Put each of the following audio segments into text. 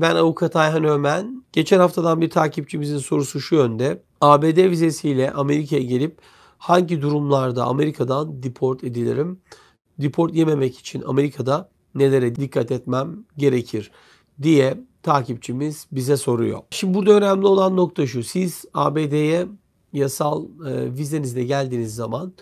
Ben avukat Ayhan Ömen. Geçen haftadan bir takipçimizin sorusu şu yönde. ABD vizesiyle Amerika'ya gelip hangi durumlarda Amerika'dan deport edilirim? Deport yememek için Amerika'da nelere dikkat etmem gerekir diye takipçimiz bize soruyor. Şimdi burada önemli olan nokta şu. Siz ABD'ye yasal e, vizenizle geldiğiniz zaman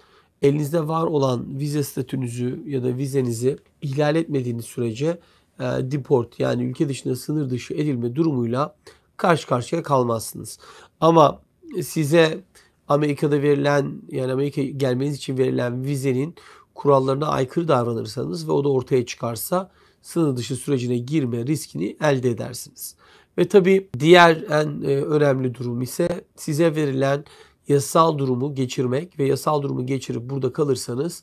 elinizde var olan vize statünüzü ya da vizenizi ihlal etmediğiniz sürece e, deport yani ülke dışına sınır dışı edilme durumuyla karşı karşıya kalmazsınız. Ama size Amerika'da verilen yani Amerika gelmeniz için verilen vizenin kurallarına aykırı davranırsanız ve o da ortaya çıkarsa sınır dışı sürecine girme riskini elde edersiniz. Ve tabii diğer en e, önemli durum ise size verilen yasal durumu geçirmek ve yasal durumu geçirip burada kalırsanız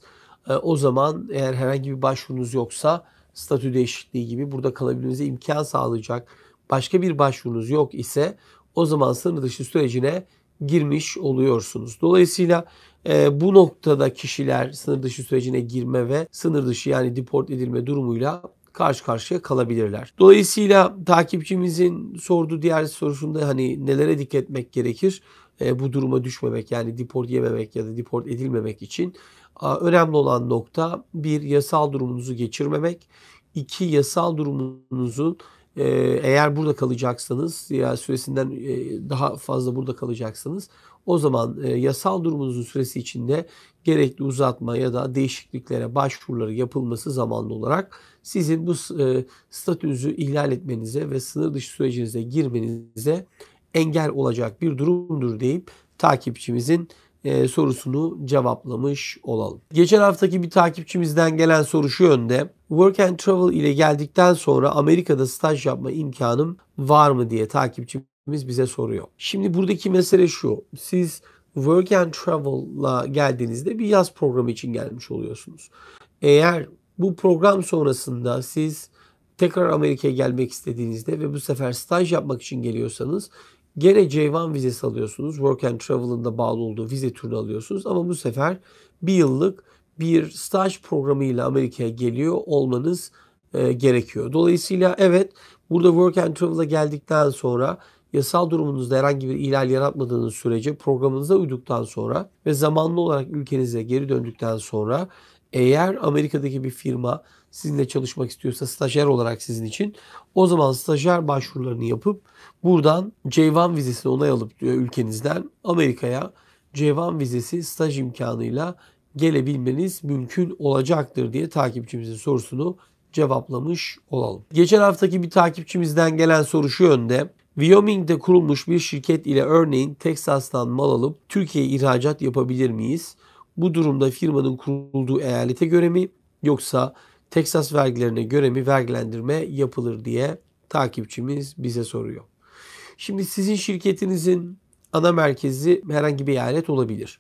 e, o zaman eğer herhangi bir başvurunuz yoksa statü değişikliği gibi burada kalabilmenize imkan sağlayacak başka bir başvurunuz yok ise o zaman sınır dışı sürecine girmiş oluyorsunuz. Dolayısıyla e, bu noktada kişiler sınır dışı sürecine girme ve sınır dışı yani deport edilme durumuyla karşı karşıya kalabilirler. Dolayısıyla takipçimizin sorduğu diğer sorusunda hani nelere dikkat etmek gerekir? E, bu duruma düşmemek yani deport yememek ya da deport edilmemek için Önemli olan nokta bir yasal durumunuzu geçirmemek, iki yasal durumunuzun e, eğer burada kalacaksanız ya süresinden e, daha fazla burada kalacaksanız o zaman e, yasal durumunuzun süresi içinde gerekli uzatma ya da değişikliklere başvuruları yapılması zamanlı olarak sizin bu statünüzü ihlal etmenize ve sınır dışı sürecinize girmenize engel olacak bir durumdur deyip takipçimizin e, sorusunu cevaplamış olalım. Geçen haftaki bir takipçimizden gelen soru şu yönde. Work and Travel ile geldikten sonra Amerika'da staj yapma imkanım var mı diye takipçimiz bize soruyor. Şimdi buradaki mesele şu. Siz Work and Travel'la geldiğinizde bir yaz programı için gelmiş oluyorsunuz. Eğer bu program sonrasında siz tekrar Amerika'ya gelmek istediğinizde ve bu sefer staj yapmak için geliyorsanız Gene C1 vizesi alıyorsunuz. Work and Travel'ın da bağlı olduğu vize türünü alıyorsunuz. Ama bu sefer bir yıllık bir staj programıyla Amerika'ya geliyor olmanız e, gerekiyor. Dolayısıyla evet burada Work and Travel'a geldikten sonra yasal durumunuzda herhangi bir ihlal yaratmadığınız sürece programınıza uyduktan sonra ve zamanlı olarak ülkenize geri döndükten sonra eğer Amerika'daki bir firma sizinle çalışmak istiyorsa stajyer olarak sizin için o zaman stajyer başvurularını yapıp buradan C1 vizesini onay alıp diyor e, ülkenizden Amerika'ya C1 vizesi staj imkanıyla gelebilmeniz mümkün olacaktır diye takipçimizin sorusunu cevaplamış olalım. Geçen haftaki bir takipçimizden gelen soru şu yönde. Wyoming'de kurulmuş bir şirket ile örneğin Texas'tan mal alıp Türkiye'ye ihracat yapabilir miyiz? Bu durumda firmanın kurulduğu eyalete göre mi yoksa Texas vergilerine göre mi vergilendirme yapılır diye takipçimiz bize soruyor. Şimdi sizin şirketinizin ana merkezi herhangi bir eyalet olabilir.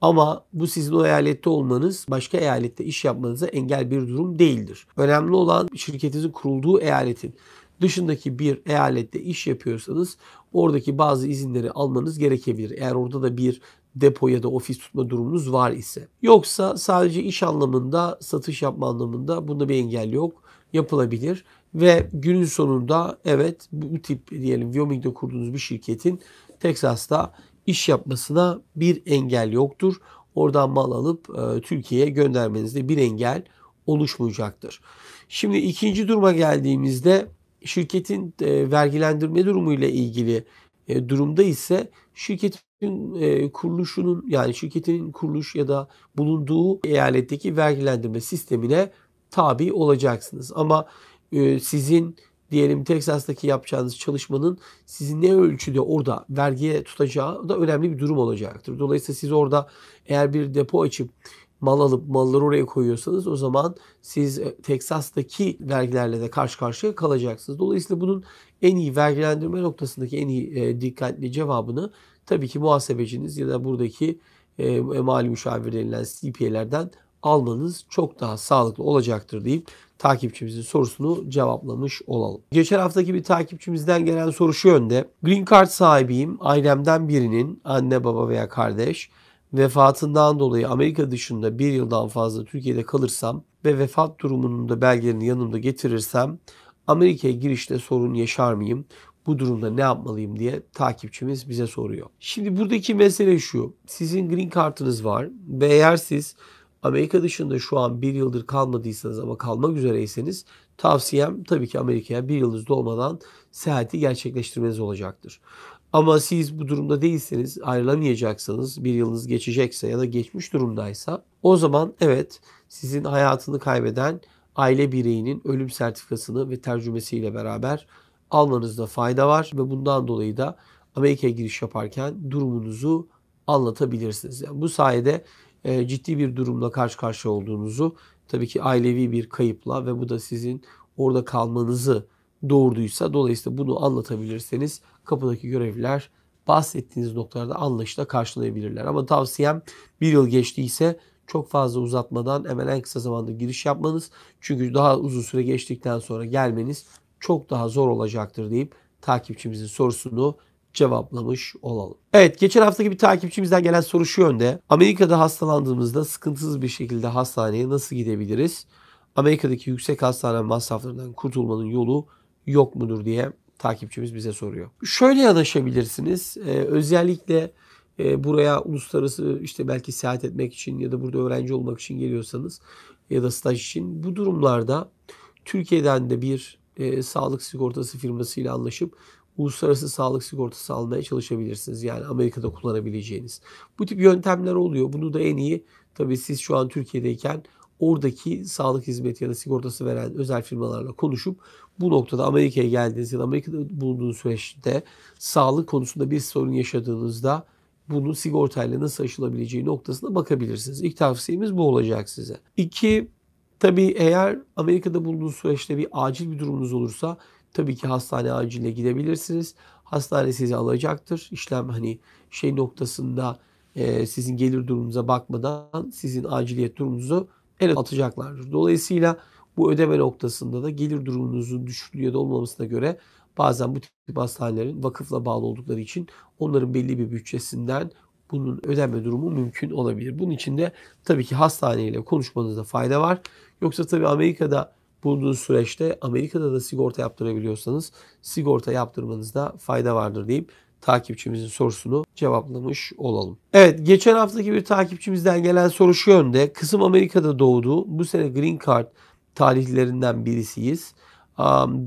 Ama bu sizin o eyalette olmanız başka eyalette iş yapmanıza engel bir durum değildir. Önemli olan şirketinizin kurulduğu eyaletin dışındaki bir eyalette iş yapıyorsanız oradaki bazı izinleri almanız gerekebilir. Eğer orada da bir depo ya da ofis tutma durumunuz var ise. Yoksa sadece iş anlamında, satış yapma anlamında bunda bir engel yok. Yapılabilir ve günün sonunda evet bu tip diyelim Wyoming'de kurduğunuz bir şirketin Texas'ta iş yapmasına bir engel yoktur. Oradan mal alıp e, Türkiye'ye göndermenizde bir engel oluşmayacaktır. Şimdi ikinci duruma geldiğimizde şirketin e, vergilendirme durumu ile ilgili e, durumda ise şirketin e, kuruluşunun yani şirketin kuruluş ya da bulunduğu eyaletteki vergilendirme sistemine tabi olacaksınız. Ama e, sizin diyelim Texas'taki yapacağınız çalışmanın sizi ne ölçüde orada vergiye tutacağı da önemli bir durum olacaktır. Dolayısıyla siz orada eğer bir depo açıp mal alıp malları oraya koyuyorsanız o zaman siz Teksas'taki vergilerle de karşı karşıya kalacaksınız. Dolayısıyla bunun en iyi vergilendirme noktasındaki en iyi e, dikkatli cevabını tabii ki muhasebeciniz ya da buradaki e, mali müşavir denilen CPA'lerden almanız çok daha sağlıklı olacaktır deyip takipçimizin sorusunu cevaplamış olalım. Geçen haftaki bir takipçimizden gelen soru şu yönde. Green Card sahibiyim. Ailemden birinin anne baba veya kardeş vefatından dolayı Amerika dışında bir yıldan fazla Türkiye'de kalırsam ve vefat durumunun da belgelerini yanımda getirirsem Amerika'ya girişte sorun yaşar mıyım? Bu durumda ne yapmalıyım diye takipçimiz bize soruyor. Şimdi buradaki mesele şu. Sizin green kartınız var ve eğer siz Amerika dışında şu an bir yıldır kalmadıysanız ama kalmak üzereyseniz tavsiyem tabii ki Amerika'ya bir yıldız dolmadan seyahati gerçekleştirmeniz olacaktır. Ama siz bu durumda değilseniz ayrılamayacaksanız bir yılınız geçecekse ya da geçmiş durumdaysa o zaman evet sizin hayatını kaybeden aile bireyinin ölüm sertifikasını ve tercümesiyle beraber almanızda fayda var ve bundan dolayı da Amerika'ya giriş yaparken durumunuzu anlatabilirsiniz. Yani bu sayede e, ciddi bir durumla karşı karşıya olduğunuzu, tabii ki ailevi bir kayıpla ve bu da sizin orada kalmanızı doğurduysa dolayısıyla bunu anlatabilirseniz kapıdaki görevliler bahsettiğiniz noktalarda anlayışla karşılayabilirler. Ama tavsiyem bir yıl geçtiyse çok fazla uzatmadan hemen en kısa zamanda giriş yapmanız. Çünkü daha uzun süre geçtikten sonra gelmeniz çok daha zor olacaktır deyip takipçimizin sorusunu cevaplamış olalım. Evet geçen haftaki bir takipçimizden gelen soru şu yönde. Amerika'da hastalandığımızda sıkıntısız bir şekilde hastaneye nasıl gidebiliriz? Amerika'daki yüksek hastane masraflarından kurtulmanın yolu yok mudur diye takipçimiz bize soruyor. Şöyle yanaşabilirsiniz. Ee, özellikle e, buraya uluslararası işte belki seyahat etmek için ya da burada öğrenci olmak için geliyorsanız ya da staj için bu durumlarda Türkiye'den de bir e, sağlık sigortası firmasıyla anlaşıp uluslararası sağlık sigortası almaya çalışabilirsiniz. Yani Amerika'da kullanabileceğiniz. Bu tip yöntemler oluyor. Bunu da en iyi tabii siz şu an Türkiye'deyken oradaki sağlık hizmeti ya da sigortası veren özel firmalarla konuşup bu noktada Amerika'ya geldiğiniz ya da Amerika'da bulunduğunuz süreçte sağlık konusunda bir sorun yaşadığınızda bunun sigortayla nasıl aşılabileceği noktasına bakabilirsiniz. İlk tavsiyemiz bu olacak size. İki, tabii eğer Amerika'da bulunduğunuz süreçte bir acil bir durumunuz olursa tabii ki hastane aciline gidebilirsiniz. Hastane sizi alacaktır. İşlem hani şey noktasında e, sizin gelir durumunuza bakmadan sizin aciliyet durumunuzu el atacaklardır. Dolayısıyla bu ödeme noktasında da gelir durumunuzun düşüklüğü ya da olmamasına göre Bazen bu tip hastanelerin vakıfla bağlı oldukları için onların belli bir bütçesinden bunun ödeme durumu mümkün olabilir. Bunun için de tabii ki hastaneyle konuşmanızda fayda var. Yoksa tabii Amerika'da bulunduğunuz süreçte Amerika'da da sigorta yaptırabiliyorsanız sigorta yaptırmanızda fayda vardır deyip takipçimizin sorusunu cevaplamış olalım. Evet geçen haftaki bir takipçimizden gelen soru şu yönde. Kızım Amerika'da doğdu. Bu sene Green Card talihlerinden birisiyiz.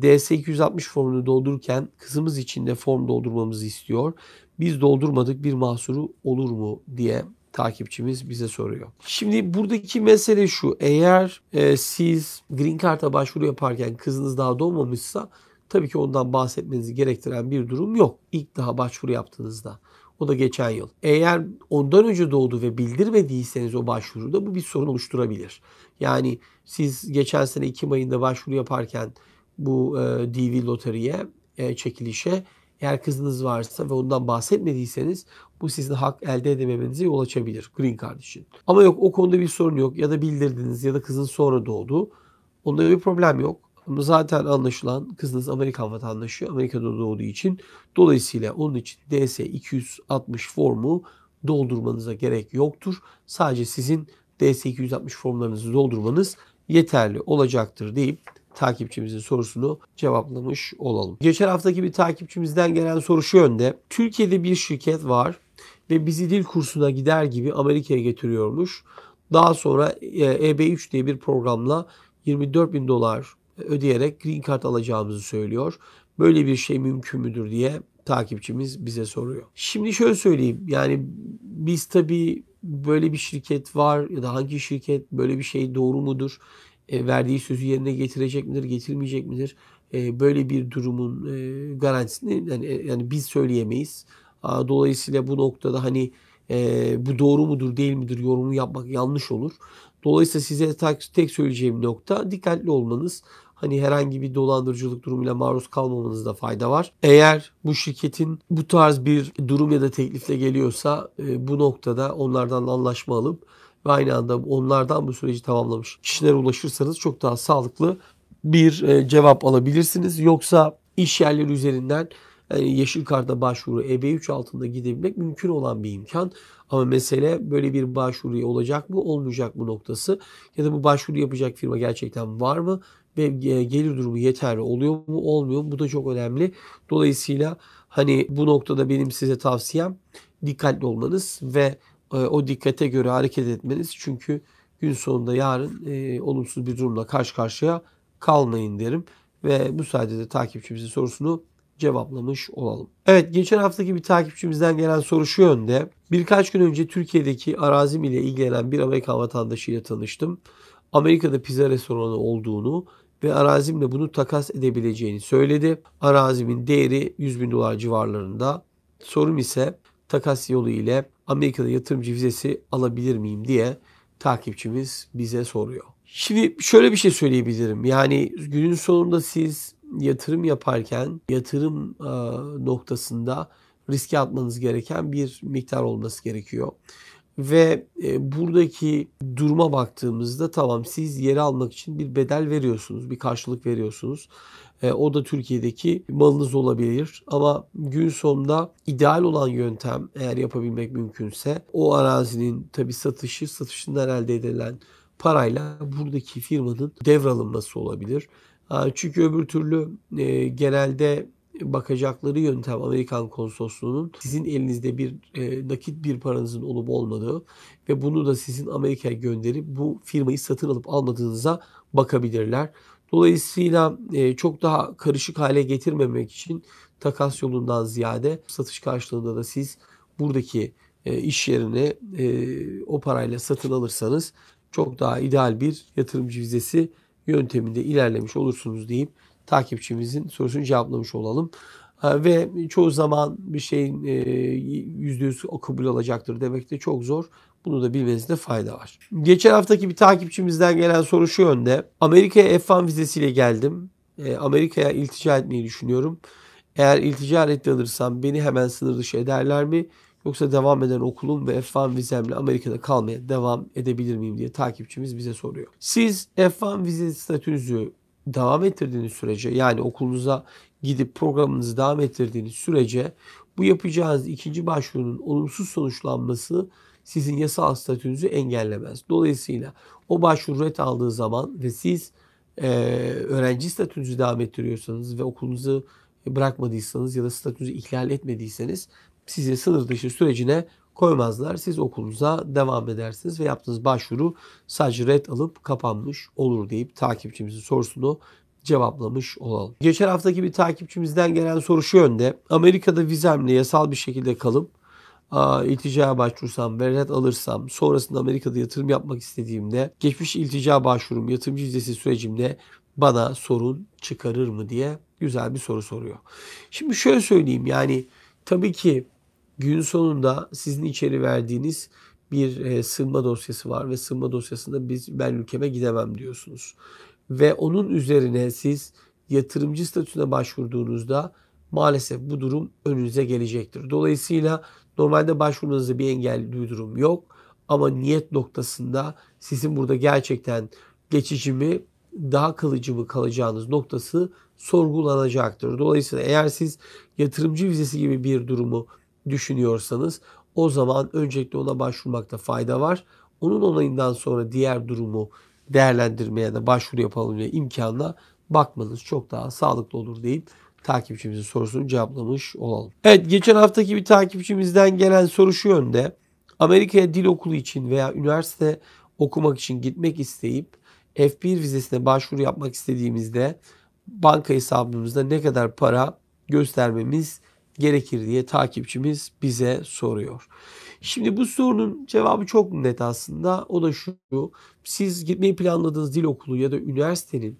DS-260 formunu doldururken kızımız için de form doldurmamızı istiyor. Biz doldurmadık bir mahsuru olur mu diye takipçimiz bize soruyor. Şimdi buradaki mesele şu. Eğer e, siz Green Card'a başvuru yaparken kızınız daha doğmamışsa tabii ki ondan bahsetmenizi gerektiren bir durum yok. İlk daha başvuru yaptığınızda. O da geçen yıl. Eğer ondan önce doğdu ve bildirmediyseniz o başvuruda bu bir sorun oluşturabilir. Yani siz geçen sene Ekim ayında başvuru yaparken bu e, DV loteriye e, çekilişe. Eğer kızınız varsa ve ondan bahsetmediyseniz bu sizin hak elde edememenize yol açabilir Green Card için. Ama yok o konuda bir sorun yok ya da bildirdiniz ya da kızın sonra doğdu. Onda bir problem yok. Ama zaten anlaşılan kızınız Amerikan vatandaşı Amerika'da doğduğu için dolayısıyla onun için DS 260 formu doldurmanıza gerek yoktur. Sadece sizin DS 260 formlarınızı doldurmanız yeterli olacaktır deyip takipçimizin sorusunu cevaplamış olalım. Geçen haftaki bir takipçimizden gelen soru şu yönde. Türkiye'de bir şirket var ve bizi dil kursuna gider gibi Amerika'ya getiriyormuş. Daha sonra EB3 e diye bir programla 24 bin dolar ödeyerek green card alacağımızı söylüyor. Böyle bir şey mümkün müdür diye takipçimiz bize soruyor. Şimdi şöyle söyleyeyim. Yani biz tabii böyle bir şirket var ya da hangi şirket böyle bir şey doğru mudur? E, verdiği sözü yerine getirecek midir, getirmeyecek midir? E, böyle bir durumun e, garantisini yani, yani biz söyleyemeyiz. dolayısıyla bu noktada hani bu doğru mudur, değil midir yorumu yapmak yanlış olur. Dolayısıyla size tek, söyleyeceğim nokta dikkatli olmanız. Hani herhangi bir dolandırıcılık durumuyla maruz kalmamanızda fayda var. Eğer bu şirketin bu tarz bir durum ya da teklifle geliyorsa bu noktada onlardan anlaşma alıp ve aynı anda onlardan bu süreci tamamlamış kişilere ulaşırsanız çok daha sağlıklı bir e, cevap alabilirsiniz. Yoksa iş yerleri üzerinden yani e, yeşil karta başvuru EB3 altında gidebilmek mümkün olan bir imkan. Ama mesele böyle bir başvuru olacak mı olmayacak mı noktası ya da bu başvuru yapacak firma gerçekten var mı ve e, gelir durumu yeterli oluyor mu olmuyor mu bu da çok önemli. Dolayısıyla hani bu noktada benim size tavsiyem dikkatli olmanız ve e, o dikkate göre hareket etmeniz. Çünkü gün sonunda yarın e, olumsuz bir durumla karşı karşıya kalmayın derim. Ve bu sayede takipçimizin sorusunu cevaplamış olalım. Evet geçen haftaki bir takipçimizden gelen soru şu yönde. Birkaç gün önce Türkiye'deki arazim ile ilgilenen bir Amerikan vatandaşıyla tanıştım. Amerika'da pizza restoranı olduğunu ve arazimle bunu takas edebileceğini söyledi. Arazimin değeri 100 bin dolar civarlarında. Sorum ise takas yolu ile Amerika'da yatırımcı vizesi alabilir miyim diye takipçimiz bize soruyor. Şimdi şöyle bir şey söyleyebilirim. Yani günün sonunda siz yatırım yaparken yatırım e, noktasında riske atmanız gereken bir miktar olması gerekiyor. Ve e, buradaki duruma baktığımızda tamam siz yeri almak için bir bedel veriyorsunuz, bir karşılık veriyorsunuz. E, o da Türkiye'deki malınız olabilir. Ama gün sonunda ideal olan yöntem eğer yapabilmek mümkünse o arazinin tabi satışı satışından elde edilen parayla buradaki firmanın devralınması olabilir. E, çünkü öbür türlü e, genelde bakacakları yöntem Amerikan konsolosluğunun sizin elinizde bir e, nakit bir paranızın olup olmadığı ve bunu da sizin Amerika'ya gönderip bu firmayı satın alıp almadığınıza bakabilirler. Dolayısıyla e, çok daha karışık hale getirmemek için takas yolundan ziyade satış karşılığında da siz buradaki e, iş yerini e, o parayla satın alırsanız çok daha ideal bir yatırımcı vizesi yönteminde ilerlemiş olursunuz deyip takipçimizin sorusunu cevaplamış olalım ve çoğu zaman bir şeyin e, yüzde yüz kabul olacaktır demek de çok zor. Bunu da bilmenizde fayda var. Geçen haftaki bir takipçimizden gelen soru şu yönde. Amerika'ya F1 vizesiyle geldim. E, Amerika'ya iltica etmeyi düşünüyorum. Eğer iltica reddedirsem beni hemen sınır dışı ederler mi? Yoksa devam eden okulum ve F1 vizemle Amerika'da kalmaya devam edebilir miyim diye takipçimiz bize soruyor. Siz F1 vize statünüzü devam ettirdiğiniz sürece yani okulunuza gidip programınızı devam ettirdiğiniz sürece bu yapacağınız ikinci başvurunun olumsuz sonuçlanması sizin yasal statünüzü engellemez. Dolayısıyla o başvuru ret aldığı zaman ve siz e, öğrenci statünüzü devam ettiriyorsanız ve okulunuzu bırakmadıysanız ya da statünüzü ihlal etmediyseniz sizi sınır dışı sürecine koymazlar. Siz okulunuza devam edersiniz ve yaptığınız başvuru sadece red alıp kapanmış olur deyip takipçimizin sorusunu cevaplamış olalım. Geçen haftaki bir takipçimizden gelen soru şu yönde. Amerika'da vizemle yasal bir şekilde kalıp ilticaya başvursam ve alırsam sonrasında Amerika'da yatırım yapmak istediğimde geçmiş iltica başvurum yatırımcı vizesi sürecimde bana sorun çıkarır mı diye güzel bir soru soruyor. Şimdi şöyle söyleyeyim yani tabii ki gün sonunda sizin içeri verdiğiniz bir e, sığınma dosyası var ve sığınma dosyasında biz ben ülkeme gidemem diyorsunuz ve onun üzerine siz yatırımcı statüsüne başvurduğunuzda maalesef bu durum önünüze gelecektir. Dolayısıyla normalde başvurunuzda bir engel bir durum yok ama niyet noktasında sizin burada gerçekten geçici mi daha kalıcı mı kalacağınız noktası sorgulanacaktır. Dolayısıyla eğer siz yatırımcı vizesi gibi bir durumu düşünüyorsanız o zaman öncelikle ona başvurmakta fayda var. Onun onayından sonra diğer durumu değerlendirmeye de başvuru yapalım diye imkanına bakmanız çok daha sağlıklı olur deyip takipçimizin sorusunu cevaplamış olalım. Evet geçen haftaki bir takipçimizden gelen soru şu yönde. Amerika'ya dil okulu için veya üniversite okumak için gitmek isteyip F1 vizesine başvuru yapmak istediğimizde banka hesabımızda ne kadar para göstermemiz gerekir diye takipçimiz bize soruyor. Şimdi bu sorunun cevabı çok net aslında. O da şu. Siz gitmeyi planladığınız dil okulu ya da üniversitenin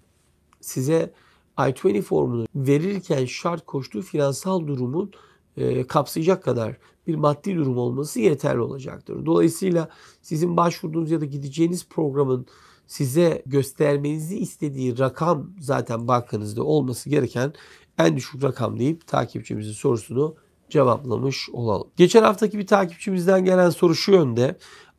size I-20 formunu verirken şart koştuğu finansal durumun e, kapsayacak kadar bir maddi durum olması yeterli olacaktır. Dolayısıyla sizin başvurduğunuz ya da gideceğiniz programın size göstermenizi istediği rakam zaten bankanızda olması gereken en düşük rakam deyip takipçimizin sorusunu cevaplamış olalım. Geçen haftaki bir takipçimizden gelen soru şu yönde.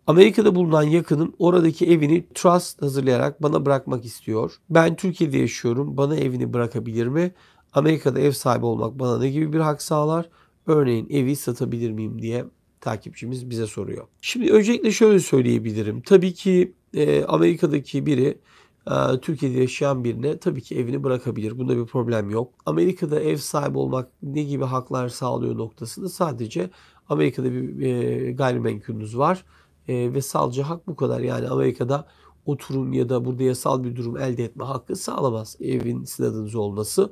Amerika'da bulunan yakınım oradaki evini trust hazırlayarak bana bırakmak istiyor. Ben Türkiye'de yaşıyorum. Bana evini bırakabilir mi? Amerika'da ev sahibi olmak bana ne gibi bir hak sağlar? Örneğin evi satabilir miyim diye takipçimiz bize soruyor. Şimdi öncelikle şöyle söyleyebilirim. Tabii ki e, Amerika'daki biri ee, Türkiye'de yaşayan birine tabii ki evini bırakabilir. Bunda bir problem yok. Amerika'da ev sahibi olmak ne gibi haklar sağlıyor noktasında sadece Amerika'da bir e, gayrimenkulünüz var e, ve salcı hak bu kadar. Yani Amerika'da oturum ya da burada yasal bir durum elde etme hakkı sağlamaz. Evin sizin adınız olması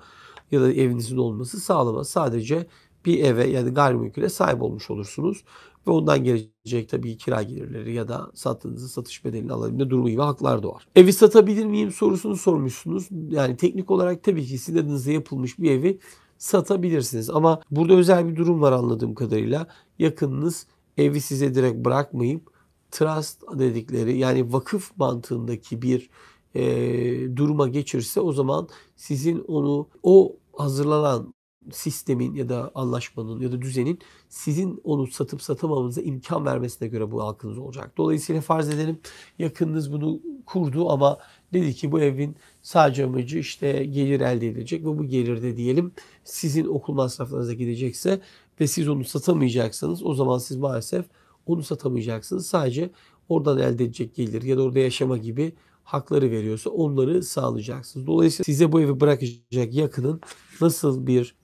ya da evinizin olması sağlamaz. Sadece bir eve yani gayrimenkule sahip olmuş olursunuz. Ve ondan gelecek tabii kira gelirleri ya da sattığınızın satış bedelini alabilme durumu gibi haklar doğar. Evi satabilir miyim sorusunu sormuşsunuz. Yani teknik olarak tabii ki sizin adınıza yapılmış bir evi satabilirsiniz. Ama burada özel bir durum var anladığım kadarıyla. Yakınınız evi size direkt bırakmayıp trust dedikleri yani vakıf mantığındaki bir e, duruma geçirse o zaman sizin onu o hazırlanan sistemin ya da anlaşmanın ya da düzenin sizin onu satıp satamamanıza imkan vermesine göre bu halkınız olacak. Dolayısıyla farz edelim yakınınız bunu kurdu ama dedi ki bu evin sadece amacı işte gelir elde edilecek ve bu gelirde diyelim sizin okul masraflarınıza gidecekse ve siz onu satamayacaksanız o zaman siz maalesef onu satamayacaksınız. Sadece oradan elde edecek gelir ya da orada yaşama gibi hakları veriyorsa onları sağlayacaksınız. Dolayısıyla size bu evi bırakacak yakının nasıl bir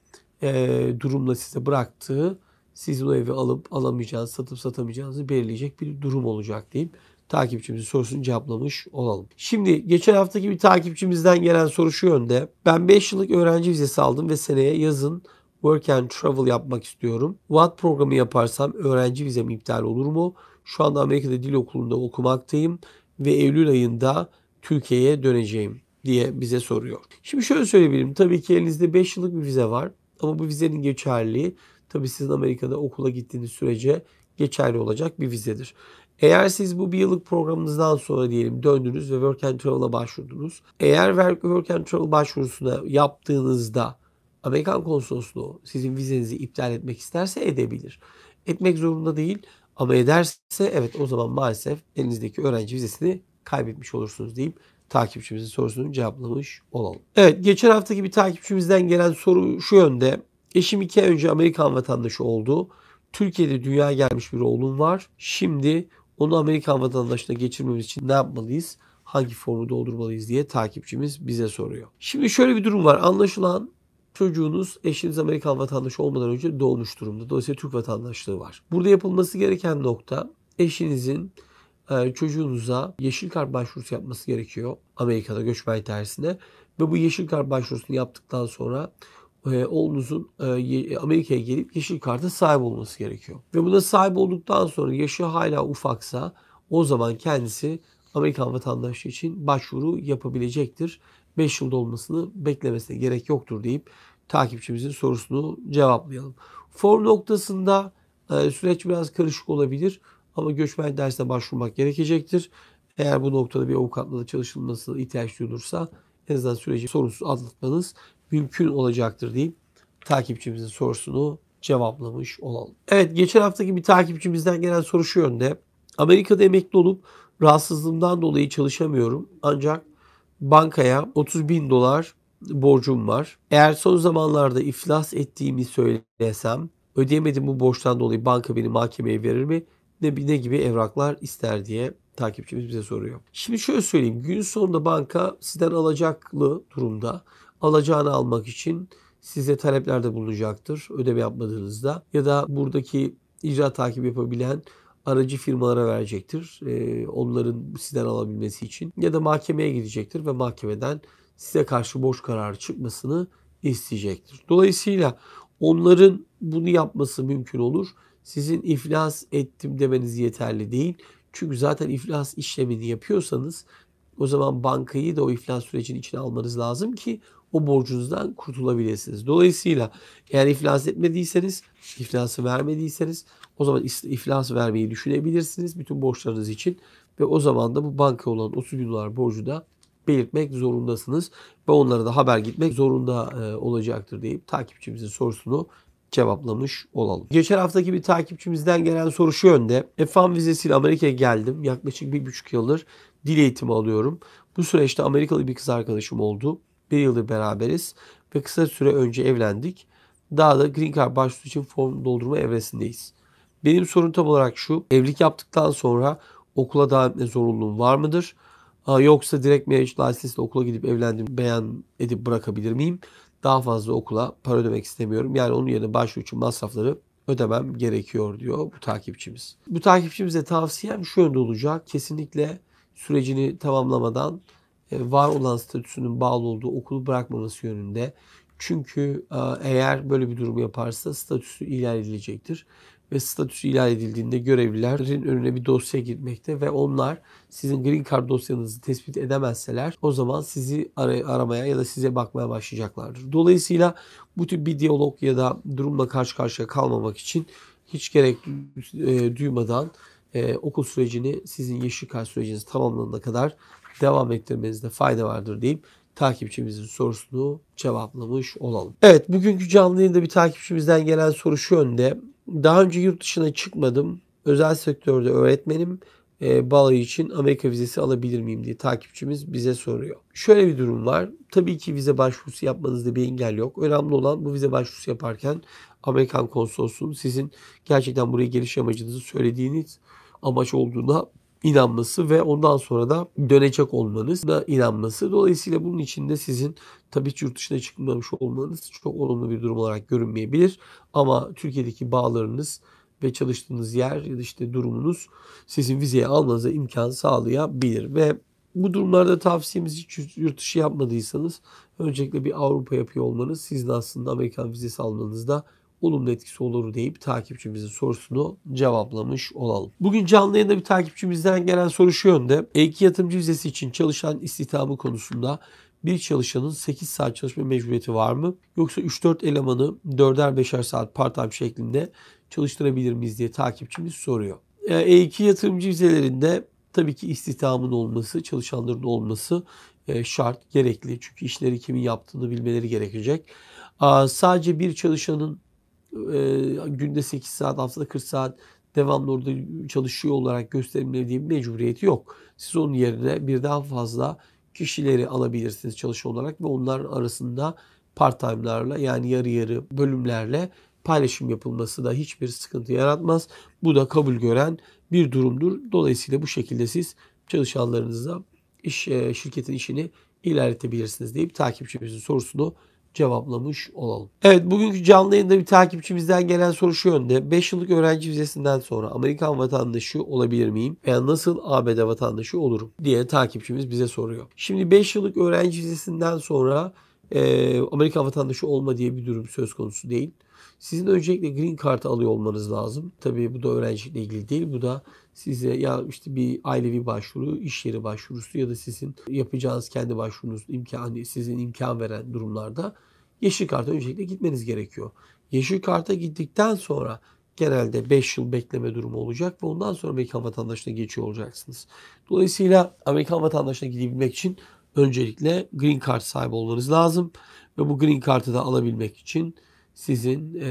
e, durumla size bıraktığı siz bu evi alıp alamayacağınız, satıp satamayacağınızı belirleyecek bir durum olacak diyeyim. takipçimizin sorusunu cevaplamış olalım. Şimdi geçen haftaki bir takipçimizden gelen soru şu yönde. Ben 5 yıllık öğrenci vizesi aldım ve seneye yazın work and travel yapmak istiyorum. What programı yaparsam öğrenci vizem iptal olur mu? Şu anda Amerika'da dil okulunda okumaktayım ve Eylül ayında Türkiye'ye döneceğim diye bize soruyor. Şimdi şöyle söyleyebilirim. Tabii ki elinizde 5 yıllık bir vize var. Ama bu vizenin geçerliği tabi sizin Amerika'da okula gittiğiniz sürece geçerli olacak bir vizedir. Eğer siz bu bir yıllık programınızdan sonra diyelim döndünüz ve Work and Travel'a başvurdunuz. Eğer Work and Travel başvurusuna yaptığınızda Amerikan konsolosluğu sizin vizenizi iptal etmek isterse edebilir. Etmek zorunda değil ama ederse evet o zaman maalesef elinizdeki öğrenci vizesini kaybetmiş olursunuz deyip takipçimizin sorusunu cevaplamış olalım. Evet geçen haftaki bir takipçimizden gelen soru şu yönde. Eşim iki ay önce Amerikan vatandaşı oldu. Türkiye'de dünya gelmiş bir oğlum var. Şimdi onu Amerikan vatandaşına geçirmemiz için ne yapmalıyız? Hangi formu doldurmalıyız diye takipçimiz bize soruyor. Şimdi şöyle bir durum var. Anlaşılan çocuğunuz eşiniz Amerikan vatandaşı olmadan önce doğmuş durumda. Dolayısıyla Türk vatandaşlığı var. Burada yapılması gereken nokta eşinizin e, çocuğunuza yeşil kart başvurusu yapması gerekiyor Amerika'da göçmen tersine. Ve bu yeşil kart başvurusunu yaptıktan sonra e, oğlunuzun e, Amerika'ya gelip yeşil karta sahip olması gerekiyor. Ve buna sahip olduktan sonra yaşı hala ufaksa o zaman kendisi Amerikan vatandaşı için başvuru yapabilecektir. 5 yılda olmasını beklemesine gerek yoktur deyip takipçimizin sorusunu cevaplayalım. Form noktasında süreç biraz karışık olabilir. Ama göçmen dersine başvurmak gerekecektir. Eğer bu noktada bir avukatla da çalışılması ihtiyaç duyulursa en azından süreci sorunsuz atlatmanız mümkün olacaktır deyip takipçimizin sorusunu cevaplamış olalım. Evet geçen haftaki bir takipçimizden gelen soru şu yönde. Amerika'da emekli olup rahatsızlığımdan dolayı çalışamıyorum. Ancak bankaya 30 bin dolar borcum var. Eğer son zamanlarda iflas ettiğimi söylesem ödeyemedim bu borçtan dolayı banka beni mahkemeye verir mi? ne, ne gibi evraklar ister diye takipçimiz bize soruyor. Şimdi şöyle söyleyeyim. Gün sonunda banka sizden alacaklı durumda. Alacağını almak için size taleplerde bulunacaktır ödeme yapmadığınızda. Ya da buradaki icra takip yapabilen aracı firmalara verecektir. Ee, onların sizden alabilmesi için. Ya da mahkemeye gidecektir ve mahkemeden size karşı borç kararı çıkmasını isteyecektir. Dolayısıyla onların bunu yapması mümkün olur sizin iflas ettim demeniz yeterli değil. Çünkü zaten iflas işlemini yapıyorsanız o zaman bankayı da o iflas sürecinin içine almanız lazım ki o borcunuzdan kurtulabilirsiniz. Dolayısıyla eğer iflas etmediyseniz, iflası vermediyseniz o zaman iflas vermeyi düşünebilirsiniz bütün borçlarınız için ve o zaman da bu banka olan 30 bin dolar borcu da belirtmek zorundasınız ve onlara da haber gitmek zorunda olacaktır deyip takipçimizin sorusunu cevaplamış olalım. Geçen haftaki bir takipçimizden gelen soru şu yönde. EFAM vizesiyle Amerika'ya geldim. Yaklaşık bir buçuk yıldır dil eğitimi alıyorum. Bu süreçte Amerikalı bir kız arkadaşım oldu. Bir yıldır beraberiz ve kısa süre önce evlendik. Daha da Green Card başvurusu için form doldurma evresindeyiz. Benim sorum tam olarak şu. Evlilik yaptıktan sonra okula devam etme zorunluluğum var mıdır? Yoksa direkt mevcut lisansı okula gidip evlendim beyan edip bırakabilir miyim? daha fazla okula para ödemek istemiyorum. Yani onun yerine başvuru için masrafları ödemem gerekiyor diyor bu takipçimiz. Bu takipçimize tavsiyem şu yönde olacak. Kesinlikle sürecini tamamlamadan e, var olan statüsünün bağlı olduğu okulu bırakmaması yönünde. Çünkü e, eğer böyle bir durum yaparsa statüsü ilan ve statüsü ilan edildiğinde görevlilerin önüne bir dosya gitmekte ve onlar sizin green card dosyanızı tespit edemezseler o zaman sizi ar- aramaya ya da size bakmaya başlayacaklardır. Dolayısıyla bu tip bir diyalog ya da durumla karşı karşıya kalmamak için hiç gerek e, duymadan e, okul sürecini sizin yeşil kart süreciniz tamamlanana kadar devam ettirmenizde fayda vardır deyip takipçimizin sorusunu cevaplamış olalım. Evet bugünkü canlı yayında bir takipçimizden gelen soru şu önde. Daha önce yurt dışına çıkmadım. Özel sektörde öğretmenim. E, balayı için Amerika vizesi alabilir miyim diye takipçimiz bize soruyor. Şöyle bir durum var. Tabii ki vize başvurusu yapmanızda bir engel yok. Önemli olan bu vize başvurusu yaparken Amerikan konsolosluğunun sizin gerçekten buraya geliş amacınızı söylediğiniz amaç olduğuna inanması ve ondan sonra da dönecek olmanız da inanması. Dolayısıyla bunun içinde sizin tabii hiç yurt dışına çıkmamış olmanız çok olumlu bir durum olarak görünmeyebilir. Ama Türkiye'deki bağlarınız ve çalıştığınız yer ya da işte durumunuz sizin vizeyi almanıza imkan sağlayabilir. Ve bu durumlarda tavsiyemiz hiç yurt dışı yapmadıysanız öncelikle bir Avrupa yapıyor olmanız sizin aslında Amerikan vizesi almanızda olumlu etkisi olur deyip takipçimizin sorusunu cevaplamış olalım. Bugün canlı yayında bir takipçimizden gelen soru şu yönde. Ek yatırımcı vizesi için çalışan istihdamı konusunda bir çalışanın 8 saat çalışma mecburiyeti var mı? Yoksa 3-4 elemanı 4'er 5'er saat part-time şeklinde çalıştırabilir miyiz diye takipçimiz soruyor. E2 e yatırımcı vizelerinde tabii ki istihdamın olması, çalışanların olması e, şart, gerekli. Çünkü işleri kimin yaptığını bilmeleri gerekecek. Sadece bir çalışanın e, günde 8 saat, haftada 40 saat devamlı orada çalışıyor olarak gösterimleri bir mecburiyeti yok. Siz onun yerine bir daha fazla kişileri alabilirsiniz çalışı olarak ve onların arasında part time'larla yani yarı yarı bölümlerle paylaşım yapılması da hiçbir sıkıntı yaratmaz. Bu da kabul gören bir durumdur. Dolayısıyla bu şekilde siz çalışanlarınızla iş, e, şirketin işini ilerletebilirsiniz deyip takipçimizin sorusunu cevaplamış olalım. Evet bugünkü canlı yayında bir takipçimizden gelen soru şu yönde. 5 yıllık öğrenci vizesinden sonra Amerikan vatandaşı olabilir miyim? Veya nasıl ABD vatandaşı olurum? diye takipçimiz bize soruyor. Şimdi 5 yıllık öğrenci vizesinden sonra e, Amerikan vatandaşı olma diye bir durum söz konusu değil. Sizin öncelikle green card alıyor olmanız lazım. Tabii bu da öğrencilikle ilgili değil. Bu da size ya işte bir ailevi başvuru, iş yeri başvurusu ya da sizin yapacağınız kendi başvurunuz imkan, sizin imkan veren durumlarda yeşil karta öncelikle gitmeniz gerekiyor. Yeşil karta gittikten sonra genelde 5 yıl bekleme durumu olacak ve ondan sonra Amerikan vatandaşına geçiyor olacaksınız. Dolayısıyla Amerikan vatandaşına gidebilmek için öncelikle green card sahibi olmanız lazım ve bu green Kartı da alabilmek için sizin e,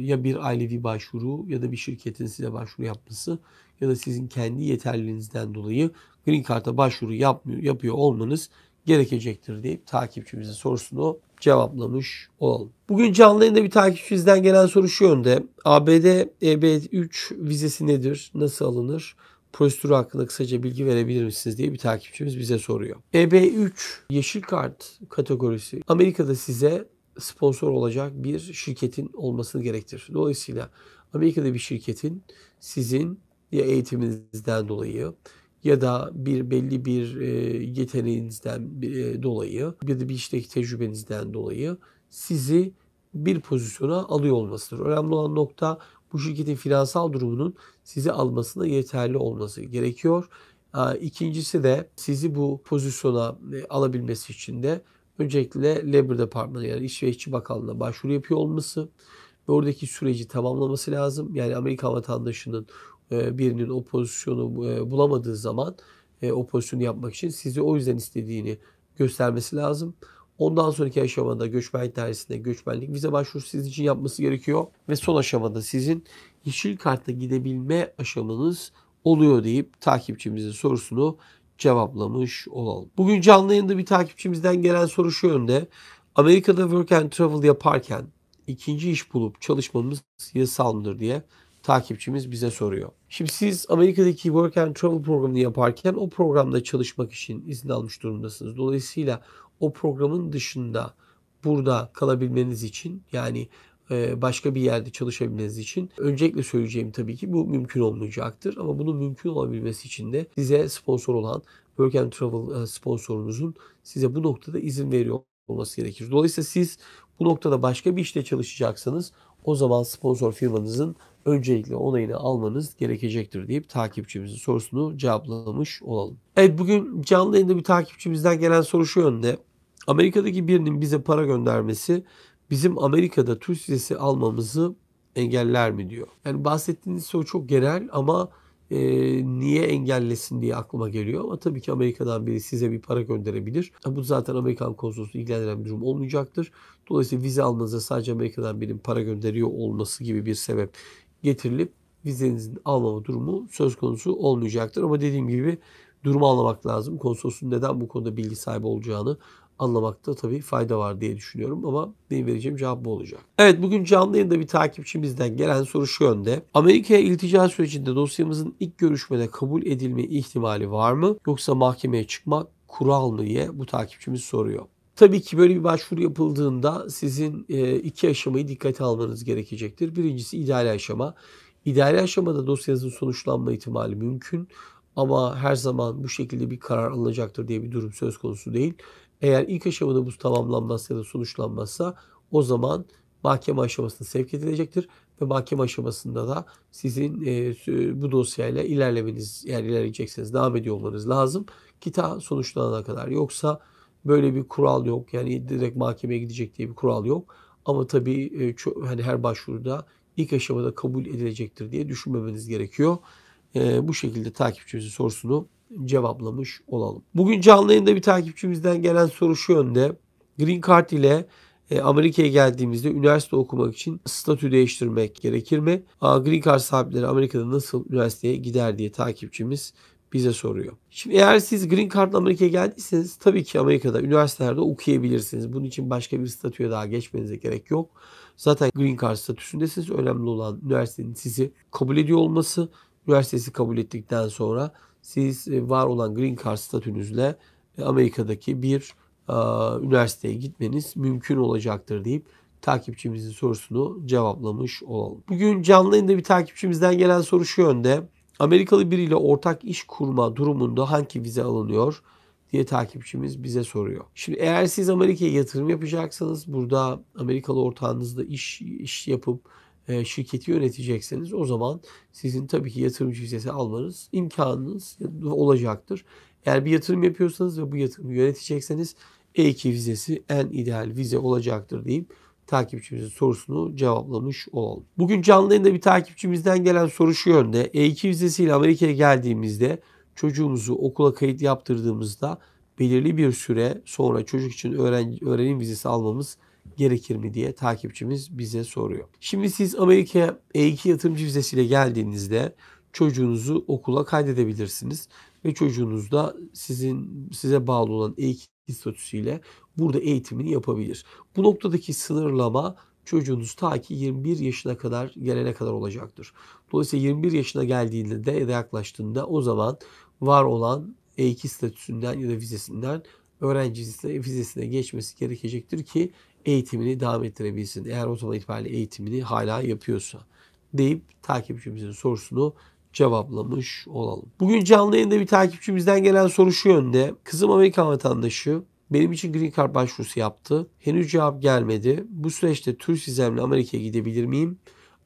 ya bir ailevi başvuru ya da bir şirketin size başvuru yapması ya da sizin kendi yeterliliğinizden dolayı Green Card'a başvuru yapmıyor, yapıyor olmanız gerekecektir deyip takipçimizin sorusunu cevaplamış olalım. Bugün canlı yayında bir takipçimizden gelen soru şu yönde. ABD EB3 vizesi nedir? Nasıl alınır? prosedürü hakkında kısaca bilgi verebilir misiniz diye bir takipçimiz bize soruyor. EB3 yeşil kart kategorisi Amerika'da size sponsor olacak bir şirketin olmasını gerektirir. Dolayısıyla Amerika'da bir şirketin sizin ya eğitiminizden dolayı ya da bir belli bir e, yeteneğinizden e, dolayı ya da bir işteki tecrübenizden dolayı sizi bir pozisyona alıyor olmasıdır. Önemli olan nokta bu şirketin finansal durumunun sizi almasına yeterli olması gerekiyor. İkincisi de sizi bu pozisyona e, alabilmesi için de öncelikle Labor Department'a yani İş ve İşçi Bakanlığı'na başvuru yapıyor olması ve oradaki süreci tamamlaması lazım. Yani Amerika vatandaşının e, birinin o pozisyonu e, bulamadığı zaman e, o pozisyonu yapmak için sizi o yüzden istediğini göstermesi lazım. Ondan sonraki aşamada göçmenlik dairesinde göçmenlik vize başvurusu sizin için yapması gerekiyor. Ve son aşamada sizin yeşil kartla gidebilme aşamanız oluyor deyip takipçimizin sorusunu cevaplamış olalım. Bugün canlı yayında bir takipçimizden gelen soru şu yönde. Amerika'da work and travel yaparken ikinci iş bulup çalışmamız yasal mıdır diye takipçimiz bize soruyor. Şimdi siz Amerika'daki Work and Travel programını yaparken o programda çalışmak için izin almış durumdasınız. Dolayısıyla o programın dışında burada kalabilmeniz için yani e, başka bir yerde çalışabilmeniz için öncelikle söyleyeceğim tabii ki bu mümkün olmayacaktır. Ama bunun mümkün olabilmesi için de size sponsor olan Work and Travel e, sponsorunuzun size bu noktada izin veriyor olması gerekir. Dolayısıyla siz bu noktada başka bir işte çalışacaksanız o zaman sponsor firmanızın öncelikle onayını almanız gerekecektir deyip takipçimizin sorusunu cevaplamış olalım. Evet bugün canlı yayında bir takipçimizden gelen soru şu yönde. Amerika'daki birinin bize para göndermesi bizim Amerika'da Türk vizesi almamızı engeller mi diyor. Yani bahsettiğiniz soru çok genel ama e, niye engellesin diye aklıma geliyor. Ama tabii ki Amerika'dan biri size bir para gönderebilir. Bu zaten Amerikan konsolosluğu ilgilenen bir durum olmayacaktır. Dolayısıyla vize almanıza sadece Amerika'dan birinin para gönderiyor olması gibi bir sebep getirilip vizenizin almama durumu söz konusu olmayacaktır. Ama dediğim gibi durumu anlamak lazım. Konsolosun neden bu konuda bilgi sahibi olacağını anlamakta tabii fayda var diye düşünüyorum ama benim vereceğim cevap bu olacak. Evet bugün canlı yayında bir takipçimizden gelen soru şu yönde. Amerika'ya iltica sürecinde dosyamızın ilk görüşmede kabul edilme ihtimali var mı yoksa mahkemeye çıkmak kural mı diye bu takipçimiz soruyor. Tabii ki böyle bir başvuru yapıldığında sizin e, iki aşamayı dikkate almanız gerekecektir. Birincisi ideal aşama. İdeal aşamada dosyanızın sonuçlanma ihtimali mümkün ama her zaman bu şekilde bir karar alınacaktır diye bir durum söz konusu değil. Eğer ilk aşamada bu tamamlanmazsa ya da sonuçlanmazsa o zaman mahkeme aşamasına sevk edilecektir ve mahkeme aşamasında da sizin e, bu dosyayla ilerlemeniz yani ilerleyeceksiniz devam ediyor olmanız lazım Kita sonuçlanana kadar yoksa böyle bir kural yok yani direkt mahkemeye gidecek diye bir kural yok ama tabii e, çok, hani her başvuruda ilk aşamada kabul edilecektir diye düşünmemeniz gerekiyor. E, bu şekilde takipçimizin sorusunu cevaplamış olalım. Bugün canlı yayında bir takipçimizden gelen soru şu yönde. Green Card ile e, Amerika'ya geldiğimizde üniversite okumak için statü değiştirmek gerekir mi? Green Card sahipleri Amerika'da nasıl üniversiteye gider diye takipçimiz bize soruyor. Şimdi eğer siz Green Card'la Amerika'ya geldiyseniz tabii ki Amerika'da üniversitelerde okuyabilirsiniz. Bunun için başka bir statüye daha geçmenize gerek yok. Zaten Green Card statüsündesiniz. Önemli olan üniversitenin sizi kabul ediyor olması. Üniversitesi kabul ettikten sonra siz e, var olan Green Card statünüzle e, Amerika'daki bir üniversiteye gitmeniz mümkün olacaktır deyip takipçimizin sorusunu cevaplamış olalım. Bugün canlı yayında bir takipçimizden gelen soru şu yönde. Amerikalı biriyle ortak iş kurma durumunda hangi vize alınıyor diye takipçimiz bize soruyor. Şimdi eğer siz Amerika'ya yatırım yapacaksanız burada Amerikalı ortağınızla iş iş yapıp e, şirketi yönetecekseniz o zaman sizin tabii ki yatırım hissesi almanız imkanınız olacaktır. Eğer bir yatırım yapıyorsanız ve bu yatırımı yönetecekseniz E2 vizesi en ideal vize olacaktır deyip takipçimizin sorusunu cevaplamış olalım. Bugün canlı yayında bir takipçimizden gelen soru şu yönde. E2 vizesiyle Amerika'ya geldiğimizde çocuğumuzu okula kayıt yaptırdığımızda belirli bir süre sonra çocuk için öğren öğrenim vizesi almamız gerekir mi diye takipçimiz bize soruyor. Şimdi siz Amerika'ya E2 yatırımcı vizesiyle geldiğinizde çocuğunuzu okula kaydedebilirsiniz ve çocuğunuz da sizin size bağlı olan E2 statüsüyle burada eğitimini yapabilir. Bu noktadaki sınırlama çocuğunuz ta ki 21 yaşına kadar gelene kadar olacaktır. Dolayısıyla 21 yaşına geldiğinde de ya da yaklaştığında o zaman var olan E2 statüsünden ya da vizesinden öğrenci vizesine geçmesi gerekecektir ki eğitimini devam ettirebilsin. Eğer o zaman itibariyle eğitimini hala yapıyorsa deyip takipçimizin sorusunu cevaplamış olalım. Bugün canlı yayında bir takipçimizden gelen soru şu yönde. Kızım Amerikan vatandaşı benim için Green Card başvurusu yaptı. Henüz cevap gelmedi. Bu süreçte tur sistemle Amerika'ya gidebilir miyim?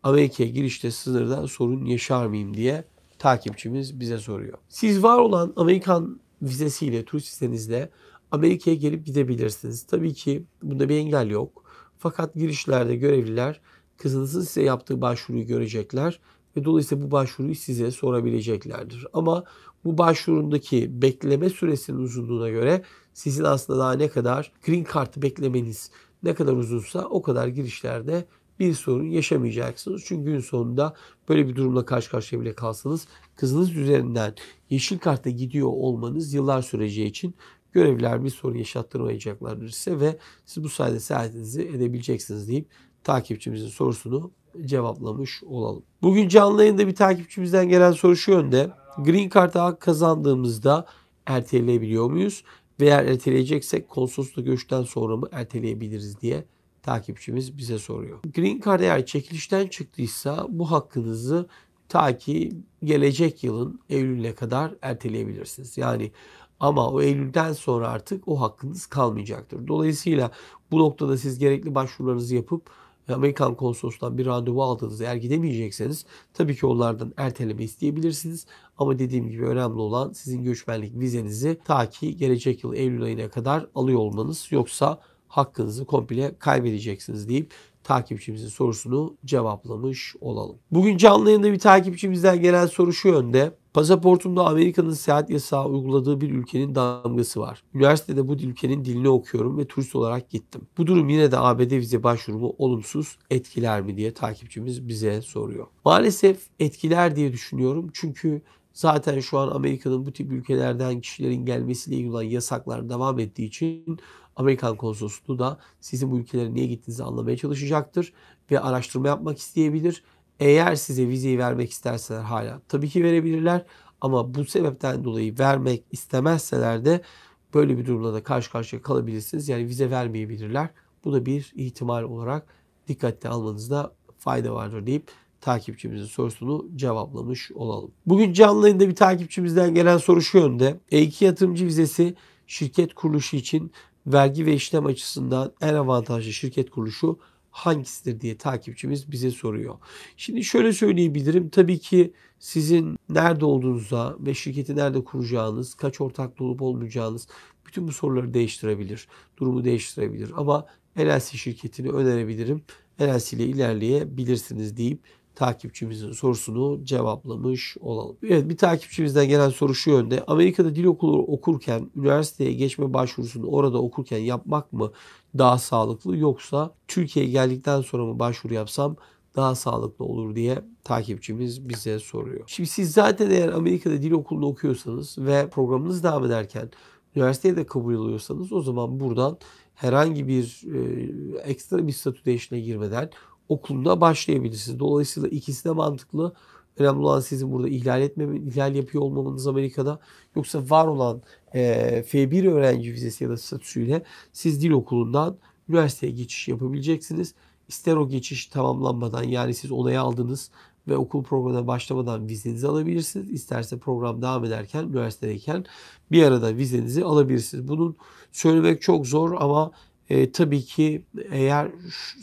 Amerika'ya girişte sınırdan sorun yaşar mıyım diye takipçimiz bize soruyor. Siz var olan Amerikan vizesiyle, tur sisteminizle Amerika'ya gelip gidebilirsiniz. Tabii ki bunda bir engel yok. Fakat girişlerde görevliler kızınızın size yaptığı başvuruyu görecekler ve dolayısıyla bu başvuruyu size sorabileceklerdir. Ama bu başvurundaki bekleme süresinin uzunluğuna göre sizin aslında daha ne kadar green card beklemeniz ne kadar uzunsa o kadar girişlerde bir sorun yaşamayacaksınız. Çünkü gün sonunda böyle bir durumla karşı karşıya bile kalsanız kızınız üzerinden yeşil karta gidiyor olmanız yıllar süreceği için görevliler bir sorun yaşattırmayacaklardır size ve siz bu sayede seyahatinizi edebileceksiniz deyip takipçimizin sorusunu cevaplamış olalım. Bugün canlı yayında bir takipçimizden gelen soru şu yönde. Green Card'a hak kazandığımızda erteleyebiliyor muyuz? veya erteleyeceksek konsolosluk görüşten sonra mı erteleyebiliriz diye takipçimiz bize soruyor. Green Card eğer çekilişten çıktıysa bu hakkınızı ta ki gelecek yılın Eylül'üne kadar erteleyebilirsiniz. Yani ama o Eylül'den sonra artık o hakkınız kalmayacaktır. Dolayısıyla bu noktada siz gerekli başvurularınızı yapıp e, Amerikan konsolosluğundan bir randevu aldınız. Eğer gidemeyecekseniz tabii ki onlardan erteleme isteyebilirsiniz. Ama dediğim gibi önemli olan sizin göçmenlik vizenizi ta ki gelecek yıl Eylül ayına kadar alıyor olmanız. Yoksa hakkınızı komple kaybedeceksiniz deyip takipçimizin sorusunu cevaplamış olalım. Bugün canlı yayında bir takipçimizden gelen soru şu yönde. Pasaportumda Amerika'nın seyahat yasağı uyguladığı bir ülkenin damgası var. Üniversitede bu ülkenin dilini okuyorum ve turist olarak gittim. Bu durum yine de ABD vize başvurumu olumsuz etkiler mi diye takipçimiz bize soruyor. Maalesef etkiler diye düşünüyorum. Çünkü zaten şu an Amerika'nın bu tip ülkelerden kişilerin gelmesiyle ilgili olan yasaklar devam ettiği için Amerikan konsolosluğu da sizin bu ülkelere niye gittiğinizi anlamaya çalışacaktır ve araştırma yapmak isteyebilir. Eğer size vizeyi vermek isterseler hala tabii ki verebilirler ama bu sebepten dolayı vermek istemezseler de böyle bir durumda da karşı karşıya kalabilirsiniz. Yani vize vermeyebilirler. Bu da bir ihtimal olarak dikkatli almanızda fayda vardır deyip takipçimizin sorusunu cevaplamış olalım. Bugün canlı yayında bir takipçimizden gelen soru şu yönde. E2 yatırımcı vizesi şirket kuruluşu için vergi ve işlem açısından en avantajlı şirket kuruluşu hangisidir diye takipçimiz bize soruyor. Şimdi şöyle söyleyebilirim. Tabii ki sizin nerede olduğunuza ve şirketi nerede kuracağınız, kaç ortaklı olup olmayacağınız bütün bu soruları değiştirebilir. Durumu değiştirebilir. Ama LLC şirketini önerebilirim. LLC ile ilerleyebilirsiniz deyip takipçimizin sorusunu cevaplamış olalım. Evet bir takipçimizden gelen soru şu yönde. Amerika'da dil okulu okurken üniversiteye geçme başvurusunu orada okurken yapmak mı daha sağlıklı yoksa Türkiye'ye geldikten sonra mı başvuru yapsam daha sağlıklı olur diye takipçimiz bize soruyor. Şimdi siz zaten eğer Amerika'da dil okulunu okuyorsanız ve programınız devam ederken üniversiteye de kabul oluyorsanız o zaman buradan herhangi bir e, ekstra bir statü değişine girmeden okulda başlayabilirsiniz. Dolayısıyla ikisi de mantıklı. Önemli olan sizin burada ihlal etme, ihlal yapıyor olmamanız Amerika'da. Yoksa var olan e, F1 öğrenci vizesi ya da statüsüyle siz dil okulundan üniversiteye geçiş yapabileceksiniz. İster o geçiş tamamlanmadan yani siz onayı aldınız ve okul programına başlamadan vizenizi alabilirsiniz. İsterse program devam ederken, üniversitedeyken bir arada vizenizi alabilirsiniz. Bunun söylemek çok zor ama e, tabii ki eğer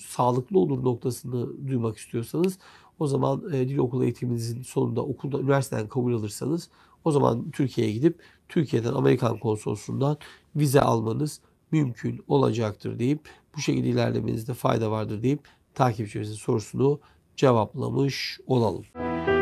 sağlıklı olur noktasını duymak istiyorsanız o zaman e, dil okulu eğitiminizin sonunda okulda üniversiteden kabul alırsanız o zaman Türkiye'ye gidip Türkiye'den Amerikan konsolosluğundan vize almanız mümkün olacaktır deyip bu şekilde ilerlemenizde fayda vardır deyip takipçimizin sorusunu cevaplamış olalım.